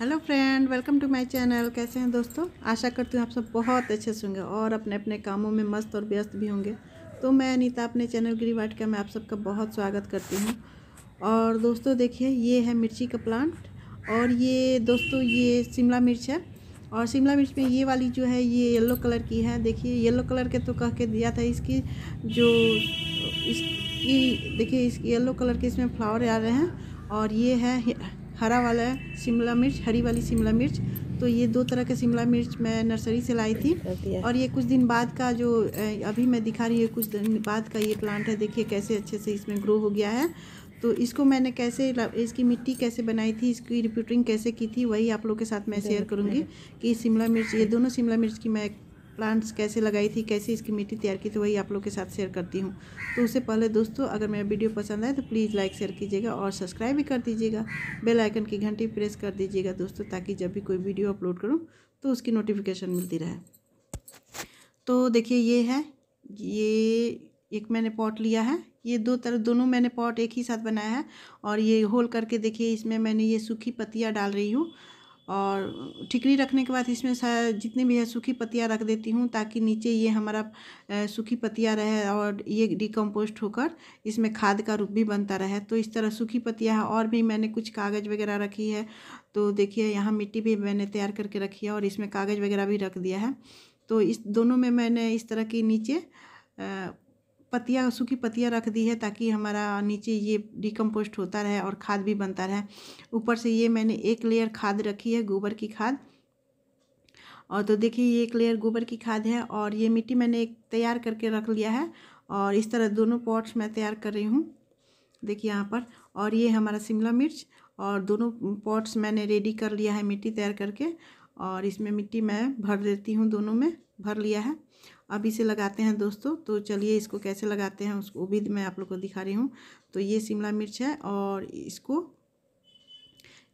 hello friend welcome to my channel कैसे हैं दोस्तों आशा करती हूँ आप सब बहुत अच्छे से होंगे और अपने अपने कामों में मस्त और व्यस्त भी होंगे तो मैं अनिता अपने चैनल गिरी वाटिका में आप सबका बहुत स्वागत करती हूँ और दोस्तों देखिए ये है मिर्ची का प्लांट और ये दोस्तों ये शिमला मिर्च है और शिमला मिर्च में ये वाली जो है ये येल्लो कलर की है देखिए येल्लो कलर के तो कह के दिया था इसकी जो इसकी देखिए इस येल्लो कलर के इसमें फ्लावर आ रहे हैं और ये है हरा वाला शिमला मिर्च हरी वाली शिमला मिर्च तो ये दो तरह के शिमला मिर्च मैं नर्सरी से लाई थी और ये कुछ दिन बाद का जो अभी मैं दिखा रही हूँ कुछ दिन बाद का ये प्लांट है देखिए कैसे अच्छे से इसमें ग्रो हो गया है तो इसको मैंने कैसे इसकी मिट्टी कैसे बनाई थी इसकी रिपोर्टिंग कैसे की थी वही आप लोग के साथ मैं शेयर करूँगी कि शिमला मिर्च ये दोनों शिमला मिर्च की मैं प्लांट्स कैसे लगाई थी कैसे इसकी मिट्टी तैयार की थी वही आप लोग के साथ शेयर करती हूँ तो उससे पहले दोस्तों अगर मेरा वीडियो पसंद आए तो प्लीज़ लाइक शेयर कीजिएगा और सब्सक्राइब भी कर दीजिएगा बेल आइकन की घंटी प्रेस कर दीजिएगा दोस्तों ताकि जब भी कोई वीडियो अपलोड करूँ तो उसकी नोटिफिकेशन मिलती रहे तो देखिए ये है ये एक मैंने पॉट लिया है ये दो तरफ दोनों मैंने पॉट एक ही साथ बनाया है और ये होल करके देखिए इसमें मैंने ये सूखी पत्तियाँ डाल रही हूँ और ठिकरी रखने के बाद इसमें जितने भी है सूखी पत्तियाँ रख देती हूँ ताकि नीचे ये हमारा सूखी पत्तियाँ रहे और ये डिकम्पोस्ट होकर इसमें खाद का रूप भी बनता रहे तो इस तरह सूखी पत्तियाँ और भी मैंने कुछ कागज़ वगैरह रखी है तो देखिए यहाँ मिट्टी भी मैंने तैयार करके रखी है और इसमें कागज़ वगैरह भी रख दिया है तो इस दोनों में मैंने इस तरह की नीचे पतिया सूखी पतिया रख दी है ताकि हमारा नीचे ये डिकम्पोस्ट होता रहे और खाद भी बनता रहे ऊपर से ये मैंने एक लेयर खाद रखी है गोबर की खाद और तो देखिए ये एक लेयर गोबर की खाद है और ये मिट्टी मैंने एक तैयार करके रख लिया है और इस तरह दोनों पॉट्स मैं तैयार कर रही हूँ देखिए यहाँ पर और ये हमारा शिमला मिर्च और दोनों पॉट्स मैंने रेडी कर लिया है मिट्टी तैयार करके और इसमें मिट्टी मैं भर देती हूँ दोनों में भर लिया है अब इसे लगाते हैं दोस्तों तो चलिए इसको कैसे लगाते हैं उसको भी मैं आप लोग को दिखा रही हूँ तो ये शिमला मिर्च है और इसको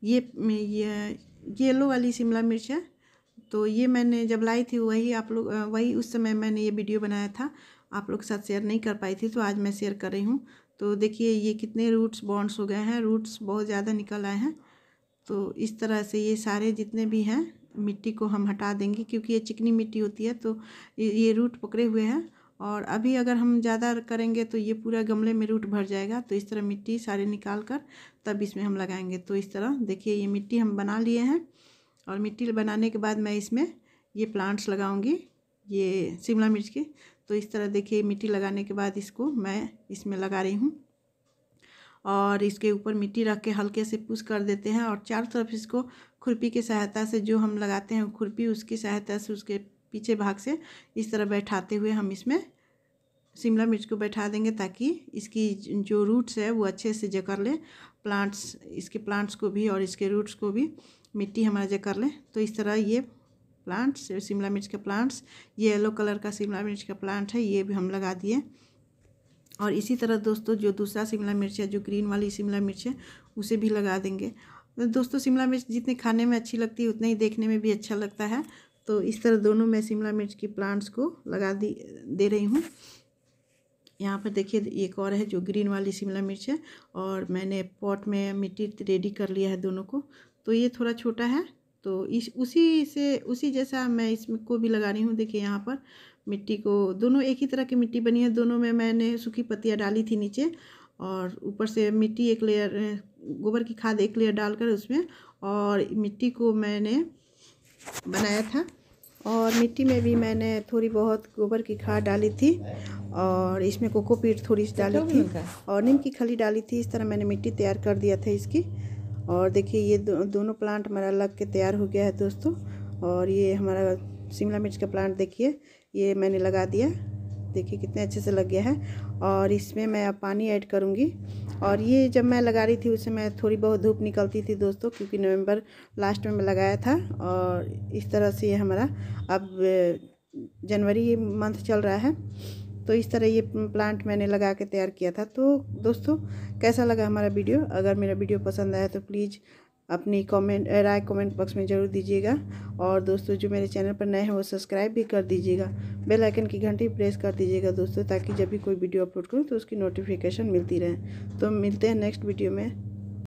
ये ये येलो वाली शिमला मिर्च है तो ये मैंने जब लाई थी वही आप लोग वही उस समय मैंने ये वीडियो बनाया था आप लोग के साथ शेयर नहीं कर पाई थी तो आज मैं शेयर कर रही हूँ तो देखिए ये कितने रूट्स बॉन्ड्स हो गए हैं रूट्स बहुत ज़्यादा निकल आए हैं तो इस तरह से ये सारे जितने भी हैं मिट्टी को हम हटा देंगे क्योंकि ये चिकनी मिट्टी होती है तो ये रूट पकड़े हुए हैं और अभी अगर हम ज़्यादा करेंगे तो ये पूरा गमले में रूट भर जाएगा तो इस तरह मिट्टी सारे निकाल कर तब इसमें हम लगाएंगे तो इस तरह देखिए ये मिट्टी हम बना लिए हैं और मिट्टी बनाने के बाद मैं इसमें ये प्लांट्स लगाऊंगी ये शिमला मिर्च के तो इस तरह देखिए मिट्टी लगाने के बाद इसको मैं इसमें लगा रही हूँ और इसके ऊपर मिट्टी रख के हल्के से पुश कर देते हैं और चारों तरफ इसको खुरपी की सहायता से जो हम लगाते हैं खुरपी उसकी सहायता से उसके पीछे भाग से इस तरह बैठाते हुए हम इसमें शिमला मिर्च को बैठा देंगे ताकि इसकी जो रूट्स है वो अच्छे से जकर ले प्लांट्स इसके प्लांट्स को भी और इसके रूट्स को भी मिट्टी हमारा जकर ले तो इस तरह ये प्लांट्स शिमला मिर्च के प्लांट्स ये येलो कलर का शिमला मिर्च का प्लांट है ये भी हम लगा दिए और इसी तरह दोस्तों जो दूसरा शिमला मिर्च है जो ग्रीन वाली शिमला मिर्च है उसे भी लगा देंगे दोस्तों शिमला मिर्च जितने खाने में अच्छी लगती है उतना ही देखने में भी अच्छा लगता है तो इस तरह दोनों मैं शिमला मिर्च की प्लांट्स को लगा दी दे रही हूँ यहाँ पर देखिए एक और है जो ग्रीन वाली शिमला मिर्च है और मैंने पॉट में मिट्टी रेडी कर लिया है दोनों को तो ये थोड़ा छोटा है तो इस उसी से उसी जैसा मैं इसको को भी लगा रही हूँ देखिए यहाँ पर मिट्टी को दोनों एक ही तरह की मिट्टी बनी है दोनों में मैंने सूखी पत्तियाँ डाली थी नीचे और ऊपर से मिट्टी एक लेयर गोबर की खाद एक लेयर डालकर उसमें और मिट्टी को मैंने बनाया था और मिट्टी में भी मैंने थोड़ी बहुत गोबर की खाद डाली थी और इसमें कोकोपीट थोड़ी सी तो डाली थी और नीम की खली डाली थी इस तरह मैंने मिट्टी तैयार कर दिया था इसकी और देखिए ये दो, दोनों प्लांट हमारा लग के तैयार हो गया है दोस्तों और ये हमारा शिमला मिर्च का प्लांट देखिए ये मैंने लगा दिया देखिए कितने अच्छे से लग गया है और इसमें मैं अब पानी ऐड करूँगी और ये जब मैं लगा रही थी उसे मैं थोड़ी बहुत धूप निकलती थी दोस्तों क्योंकि नवंबर लास्ट में मैं लगाया था और इस तरह से ये हमारा अब जनवरी मंथ चल रहा है तो इस तरह ये प्लांट मैंने लगा के तैयार किया था तो दोस्तों कैसा लगा हमारा वीडियो अगर मेरा वीडियो पसंद आया तो प्लीज़ अपनी कमेंट राय कमेंट बॉक्स में ज़रूर दीजिएगा और दोस्तों जो मेरे चैनल पर नए हैं वो सब्सक्राइब भी कर दीजिएगा बेल आइकन की घंटी प्रेस कर दीजिएगा दोस्तों ताकि जब भी कोई वीडियो अपलोड करूँ तो उसकी नोटिफिकेशन मिलती रहे तो मिलते हैं नेक्स्ट वीडियो में